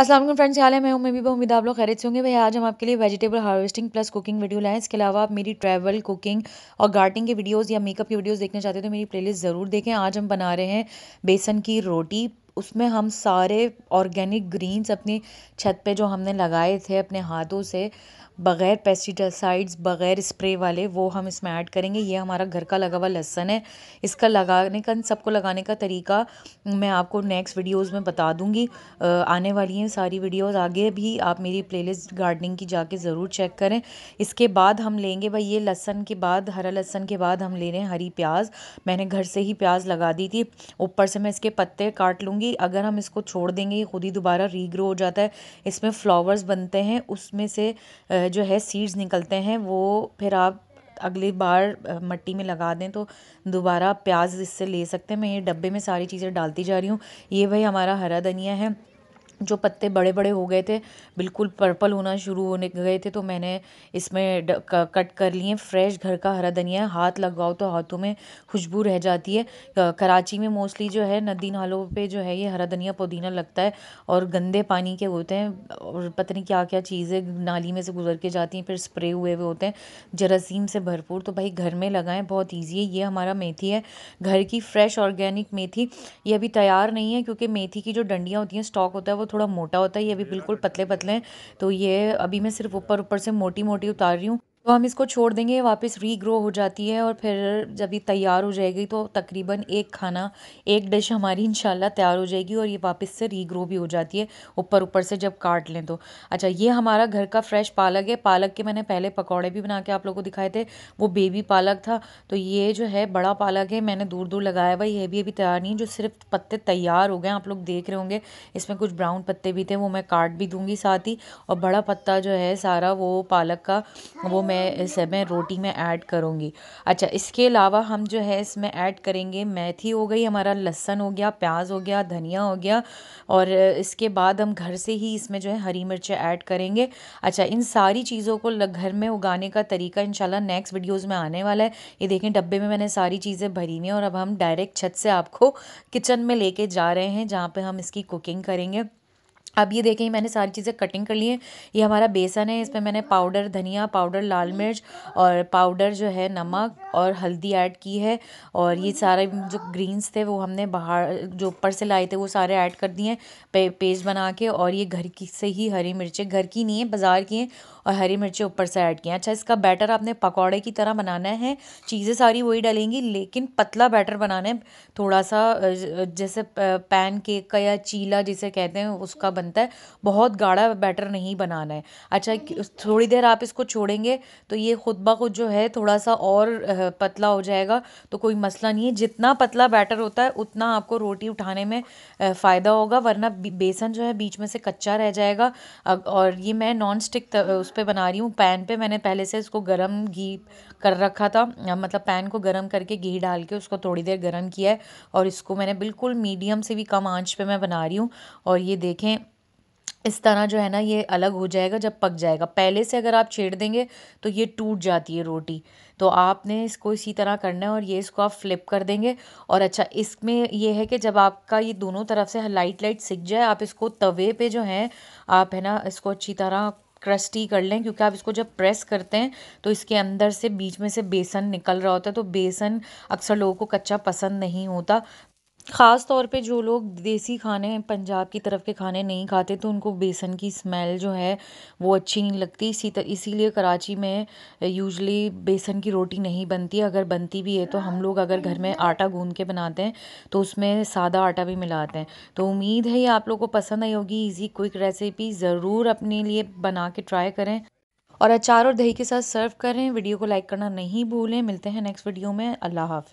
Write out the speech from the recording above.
Aslam friends क्या है मैं हूँ मैं भी उम्मीद आप लोग खैर से होंगे भाई आज हम आपके लिए vegetable harvesting plus cooking video लाएँ इसके अलावा आप मेरी ट्रैवल कुकिंग और गार्डनिंग के वीडियोस या मेकअप की वीडियोस देखना चाहते हो तो मेरी प्लेलिस्ट ज़रूर देखें आज हम बना रहे हैं बेसन की रोटी उसमें हम सारे ऑर्गेनिक ग्रीन्स अपनी छत पे जो हमने लगाए थे अपने हाथों से बग़ैर पेस्टिसाइड्स बग़ैर स्प्रे वाले वो हम इसमें ऐड करेंगे ये हमारा घर का लगा हुआ लहसन है इसका लगाने का सबको लगाने का तरीका मैं आपको नेक्स्ट वीडियोस में बता दूंगी आने वाली हैं सारी वीडियोस आगे भी आप मेरी प्लेलिस्ट गार्डनिंग की जाके ज़रूर चेक करें इसके बाद हम लेंगे भाई ये लहसन के बाद हरा लहसन के बाद हम ले रहे हैं हरी प्याज मैंने घर से ही प्याज लगा दी थी ऊपर से मैं इसके पत्ते काट लूँगी अगर हम इसको छोड़ देंगे ये खुद ही दोबारा रीग्रो हो जाता है इसमें फ्लावर्स बनते हैं उसमें से जो है सीड्स निकलते हैं वो फिर आप अगली बार मट्टी में लगा दें तो दोबारा प्याज इससे ले सकते हैं मैं ये डब्बे में सारी चीज़ें डालती जा रही हूँ ये भाई हमारा हरा धनिया है जो पत्ते बड़े बड़े हो गए थे बिल्कुल पर्पल होना शुरू होने गए थे तो मैंने इसमें कट कर लिए फ्रेश घर का हरा धनिया हाथ लगाओ तो हाथों में खुशबू रह जाती है कराची में मोस्टली जो है नदी नालों पे जो है ये हरा धनिया पुदीना लगता है और गंदे पानी के होते हैं और पता नहीं क्या क्या चीज़ें नाली में से गुजर के जाती हैं फिर स्प्रे हुए हुए होते हैं जरासीम से भरपूर तो भाई घर में लगाएं बहुत ईजी है ये हमारा मेथी है घर की फ्रेश ऑर्गेनिक मेथी ये अभी तैयार नहीं है क्योंकि मेथी की जो डंडियाँ होती हैं स्टॉक होता है वो थोड़ा मोटा होता है ये अभी बिल्कुल पतले पतले हैं तो ये अभी मैं सिर्फ ऊपर ऊपर से मोटी मोटी उतार रही हूँ तो हम इसको छोड़ देंगे वापस रीग्रो हो जाती है और फिर जब ये तैयार हो जाएगी तो तकरीबन एक खाना एक डिश हमारी इंशाल्लाह तैयार हो जाएगी और ये वापस से रीग्रो भी हो जाती है ऊपर ऊपर से जब काट लें तो अच्छा ये हमारा घर का फ्रेश पालक है पालक के मैंने पहले पकौड़े भी बना के आप लोग को दिखाए थे वो बेबी पालक था तो ये जो है बड़ा पालक है मैंने दूर दूर लगाया हुआ ये भी अभी तैयार नहीं जो सिर्फ पत्ते तैयार हो गए आप लोग देख रहे होंगे इसमें कुछ ब्राउन पत्ते भी थे वो मैं काट भी दूँगी साथ ही और बड़ा पत्ता जो है सारा वो पालक का वो मैं इस मैं रोटी में ऐड करूँगी अच्छा इसके अलावा हम जो है इसमें ऐड करेंगे मेथी हो गई हमारा लहसन हो गया प्याज हो गया धनिया हो गया और इसके बाद हम घर से ही इसमें जो है हरी मिर्चें ऐड करेंगे अच्छा इन सारी चीज़ों को घर में उगाने का तरीका शाला नेक्स्ट वीडियोज़ में आने वाला है ये देखें डब्बे में मैंने सारी चीज़ें भरी हुई हैं और अब हम डायरेक्ट छत से आपको किचन में ले जा रहे हैं जहाँ पर हम इसकी कुकिंग करेंगे अब ये देखें मैंने सारी चीज़ें कटिंग कर ली हैं ये हमारा बेसन है इसमें मैंने पाउडर धनिया पाउडर लाल मिर्च और पाउडर जो है नमक और हल्दी ऐड की है और ये सारे जो ग्रीन्स थे वो हमने बाहर जो ऊपर से लाए थे वो सारे ऐड कर दिए पे, पेस्ट बना के और ये घर की से ही हरी मिर्चें घर की नहीं है बाज़ार की हैं और हरी मिर्चें ऊपर से ऐड किए हैं अच्छा इसका बैटर आपने पकौड़े की तरह बनाना है चीज़ें सारी वही डालेंगी लेकिन पतला बैटर बनाना है थोड़ा सा जैसे पैन केक का या चीला जिसे कहते हैं उसका बनता है बहुत गाढ़ा बैटर नहीं बनाना है अच्छा थोड़ी देर आप इसको छोड़ेंगे तो ये खुद ब खुद जो है थोड़ा सा और पतला हो जाएगा तो कोई मसला नहीं है जितना पतला बैटर होता है उतना आपको रोटी उठाने में फ़ायदा होगा वरना बेसन जो है बीच में से कच्चा रह जाएगा और ये मैं नॉन स्टिक उस पर बना रही हूँ पैन पर मैंने पहले से इसको गर्म घी कर रखा था मतलब पैन को गर्म करके घी डाल के उसको थोड़ी देर गर्म किया है और इसको मैंने बिल्कुल मीडियम से भी कम आंच पे मैं बना रही हूँ और ये देखें इस तरह जो है ना ये अलग हो जाएगा जब पक जाएगा पहले से अगर आप छेड़ देंगे तो ये टूट जाती है रोटी तो आपने इसको इसी तरह करना है और ये इसको आप फ्लिप कर देंगे और अच्छा इसमें ये है कि जब आपका ये दोनों तरफ से लाइट लाइट सिक जाए आप इसको तवे पे जो है आप है ना इसको अच्छी तरह क्रस्टी कर लें क्योंकि आप इसको जब प्रेस करते हैं तो इसके अंदर से बीच में से बेसन निकल रहा होता है तो बेसन अक्सर लोगों को कच्चा पसंद नहीं होता ख़ास तौर पे जो लोग देसी खाने पंजाब की तरफ के खाने नहीं खाते तो उनको बेसन की स्मेल जो है वो अच्छी नहीं लगती इसी इसीलिए कराची में यूजली बेसन की रोटी नहीं बनती अगर बनती भी है तो हम लोग अगर घर में आटा गूंद के बनाते हैं तो उसमें सादा आटा भी मिलाते हैं तो उम्मीद है ये आप लोग को पसंद आई होगी ईज़ी क्विक रेसिपी ज़रूर अपने लिए बना के ट्राई करें और अचार और दही के साथ सर्व करें वीडियो को लाइक करना नहीं भूलें मिलते हैं नेक्स्ट वीडियो में अल्लाह हाफि